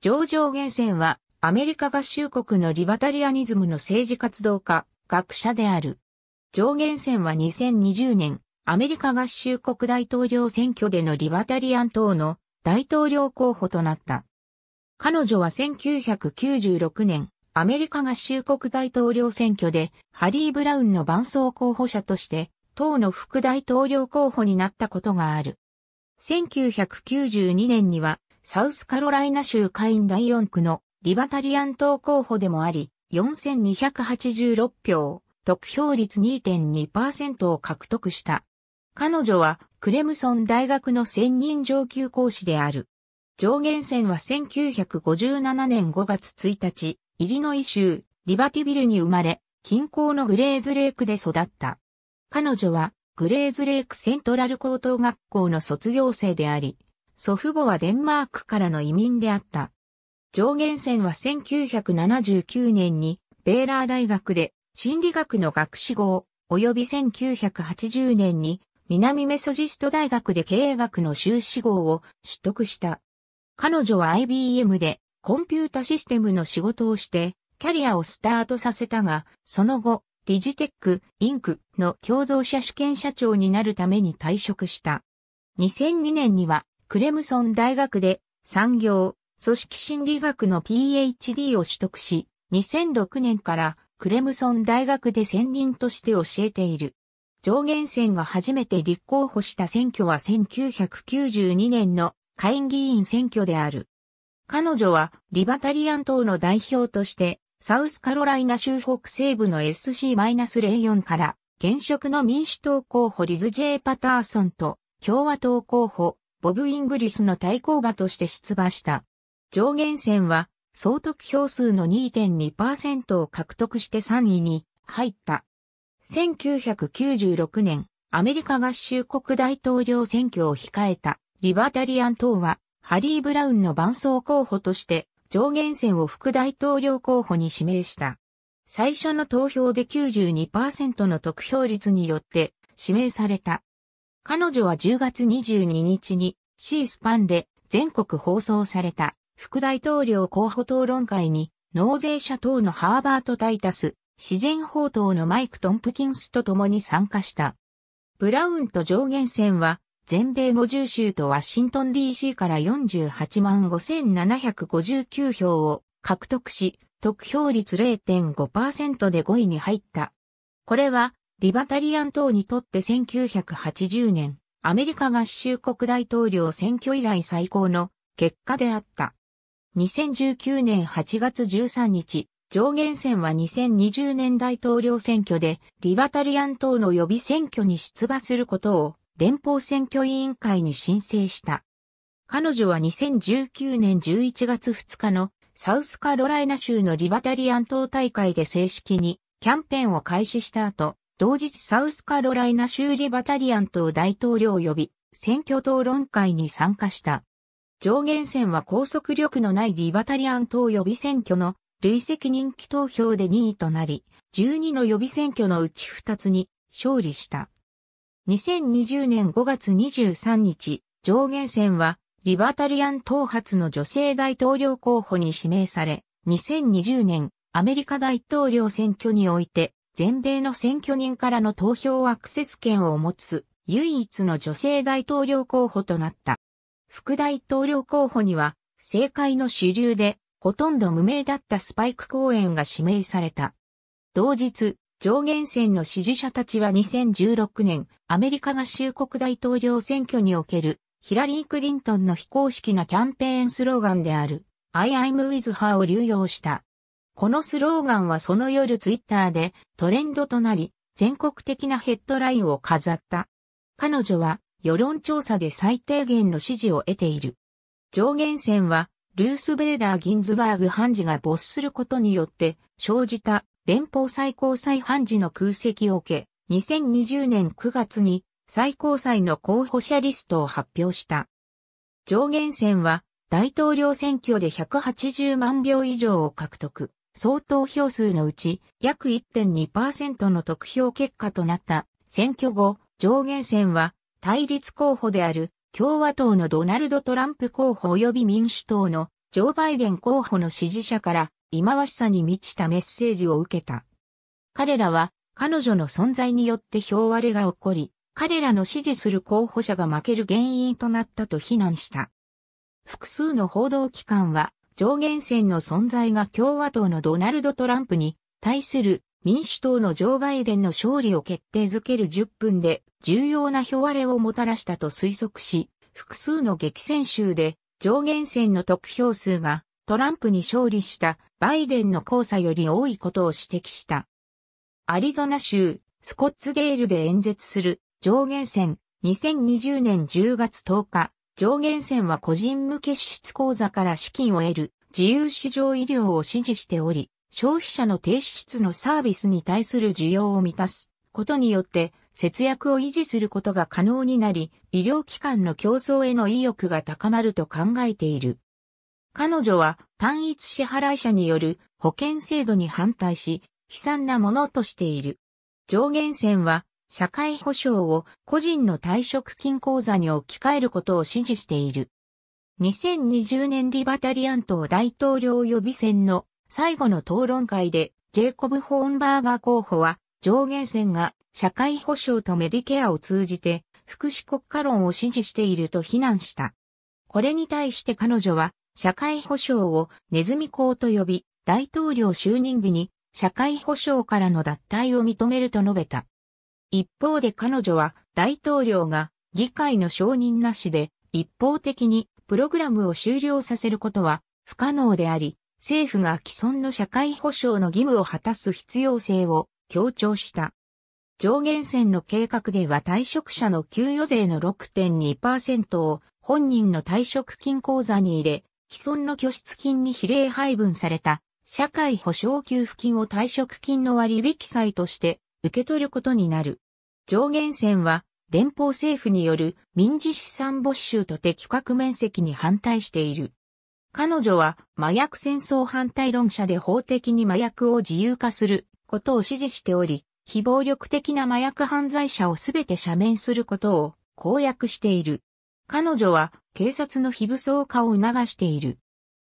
上場源泉は、アメリカ合衆国のリバタリアニズムの政治活動家、学者である。上原戦は2020年、アメリカ合衆国大統領選挙でのリバタリアン党の大統領候補となった。彼女は1996年、アメリカ合衆国大統領選挙で、ハリー・ブラウンの伴走候補者として、党の副大統領候補になったことがある。1992年には、サウスカロライナ州下院第4区のリバタリアン党候補でもあり、4286票、得票率2.2%を獲得した。彼女はクレムソン大学の専任上級講師である。上限線は1957年5月1日、イリノイ州リバティビルに生まれ、近郊のグレーズレークで育った。彼女はグレーズレークセントラル高等学校の卒業生であり、祖父母はデンマークからの移民であった。上限線は1979年にベーラー大学で心理学の学士号、及び1980年に南メソジスト大学で経営学の修士号を取得した。彼女は IBM でコンピュータシステムの仕事をしてキャリアをスタートさせたが、その後、ディジテック、インクの共同社主権社長になるために退職した。2002年にはクレムソン大学で産業、組織心理学の PhD を取得し、2006年からクレムソン大学で専任として教えている。上限選が初めて立候補した選挙は1992年の下院議員選挙である。彼女はリバタリアン党の代表としてサウスカロライナ州北西部の SC-04 から現職の民主党候補リズ・ジェイパターソンと共和党候補ボブ・イングリスの対抗馬として出馬した。上限線は、総得票数の2.2%を獲得して3位に入った。1996年、アメリカ合衆国大統領選挙を控えたリバタリアン党は、ハリー・ブラウンの伴走候補として、上限線を副大統領候補に指名した。最初の投票で92%の得票率によって指名された。彼女は10月22日に C スパンで全国放送された副大統領候補討論会に納税者等のハーバート・タイタス、自然報道のマイク・トンプキンスと共に参加した。ブラウンと上限線は全米50州とワシントン DC から48万5759票を獲得し、得票率0.5%で5位に入った。これはリバタリアン党にとって1980年、アメリカ合衆国大統領選挙以来最高の結果であった。2019年8月13日、上限選は2020年大統領選挙でリバタリアン党の予備選挙に出馬することを連邦選挙委員会に申請した。彼女は2019年11月2日のサウスカロライナ州のリバタリアン党大会で正式にキャンペーンを開始した後、同日サウスカロライナ州リバタリアン党大統領及び選挙討論会に参加した。上限選は拘束力のないリバタリアン党予備選挙の累積人気投票で2位となり、12の予備選挙のうち2つに勝利した。2020年5月23日、上限選はリバタリアン党発の女性大統領候補に指名され、2020年アメリカ大統領選挙において全米の選挙人からの投票アクセス権を持つ唯一の女性大統領候補となった。副大統領候補には、政界の主流で、ほとんど無名だったスパイク公演が指名された。同日、上限線の支持者たちは2016年、アメリカ合衆国大統領選挙における、ヒラリー・クリントンの非公式なキャンペーンスローガンである、I am with her を流用した。このスローガンはその夜ツイッターでトレンドとなり、全国的なヘッドラインを飾った。彼女は世論調査で最低限の支持を得ている。上限線は、ルース・ベーダー・ギンズバーグ判事が没することによって生じた連邦最高裁判事の空席を受け、2020年9月に最高裁の候補者リストを発表した。上限線は大統領選挙で180万票以上を獲得。総投票数のうち約1.2%の得票結果となった選挙後、上限選は対立候補である共和党のドナルド・トランプ候補及び民主党のジョー・バイデン候補の支持者から忌まわしさに満ちたメッセージを受けた。彼らは彼女の存在によって票割れが起こり、彼らの支持する候補者が負ける原因となったと非難した。複数の報道機関は上限線の存在が共和党のドナルド・トランプに対する民主党のジョー・バイデンの勝利を決定づける10分で重要な表割れをもたらしたと推測し、複数の激戦州で上限線の得票数がトランプに勝利したバイデンの交差より多いことを指摘した。アリゾナ州スコッツデールで演説する上限線2020年10月10日上限線は個人向け支出口座から資金を得る自由市場医療を支持しており、消費者の低支出のサービスに対する需要を満たすことによって節約を維持することが可能になり、医療機関の競争への意欲が高まると考えている。彼女は単一支払い者による保険制度に反対し、悲惨なものとしている。上限線は社会保障を個人の退職金口座に置き換えることを支持している。2020年リバタリアン党大統領予備選の最後の討論会でジェイコブ・ホーンバーガー候補は上限線が社会保障とメディケアを通じて福祉国家論を支持していると非難した。これに対して彼女は社会保障をネズミ講と呼び大統領就任日に社会保障からの脱退を認めると述べた。一方で彼女は大統領が議会の承認なしで一方的にプログラムを終了させることは不可能であり、政府が既存の社会保障の義務を果たす必要性を強調した。上限線の計画では退職者の給与税の6.2%を本人の退職金口座に入れ、既存の拠出金に比例配分された社会保障給付金を退職金の割引債として受け取ることになる。上限線は連邦政府による民事資産没収と的確面積に反対している。彼女は麻薬戦争反対論者で法的に麻薬を自由化することを支持しており、非暴力的な麻薬犯罪者をすべて赦免することを公約している。彼女は警察の非武装化を促している。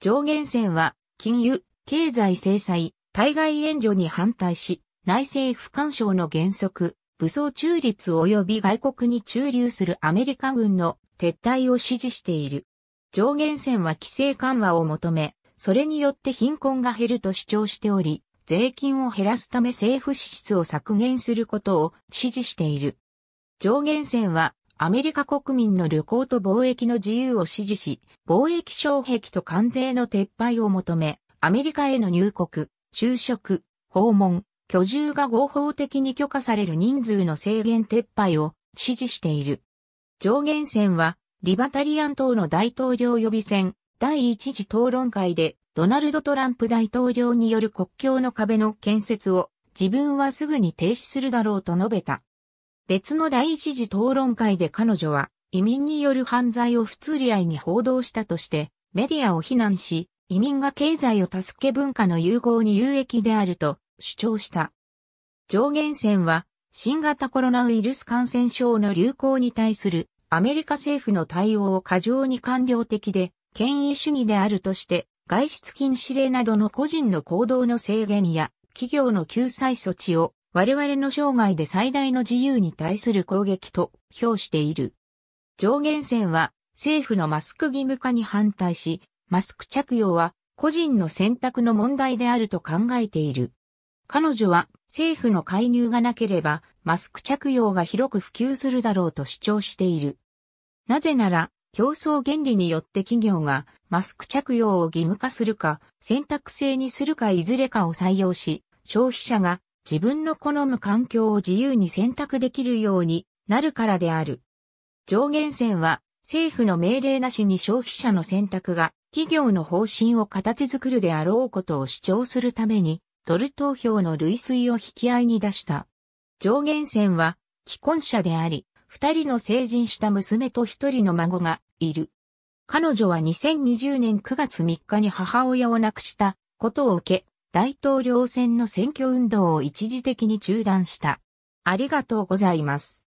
上限線は金融、経済制裁、対外援助に反対し、内政不干渉の原則、武装中立及び外国に駐留するアメリカ軍の撤退を支持している。上限線は規制緩和を求め、それによって貧困が減ると主張しており、税金を減らすため政府支出を削減することを支持している。上限線はアメリカ国民の旅行と貿易の自由を支持し、貿易障壁と関税の撤廃を求め、アメリカへの入国、就職、訪問、居住が合法的に許可される人数の制限撤廃を支持している。上限線は、リバタリアン党の大統領予備選第一次討論会でドナルド・トランプ大統領による国境の壁の建設を自分はすぐに停止するだろうと述べた。別の第一次討論会で彼女は移民による犯罪を不釣り合いに報道したとしてメディアを非難し、移民が経済を助け文化の融合に有益であると主張した。上限線は新型コロナウイルス感染症の流行に対するアメリカ政府の対応を過剰に官僚的で権威主義であるとして外出禁止令などの個人の行動の制限や企業の救済措置を我々の生涯で最大の自由に対する攻撃と評している。上限線は政府のマスク義務化に反対し、マスク着用は個人の選択の問題であると考えている。彼女は政府の介入がなければマスク着用が広く普及するだろうと主張している。なぜなら競争原理によって企業がマスク着用を義務化するか選択制にするかいずれかを採用し消費者が自分の好む環境を自由に選択できるようになるからである。上限線は政府の命令なしに消費者の選択が企業の方針を形作るであろうことを主張するためにドル投票の類推を引き合いに出した。上限線は既婚者であり、二人の成人した娘と一人の孫がいる。彼女は2020年9月3日に母親を亡くしたことを受け、大統領選の選挙運動を一時的に中断した。ありがとうございます。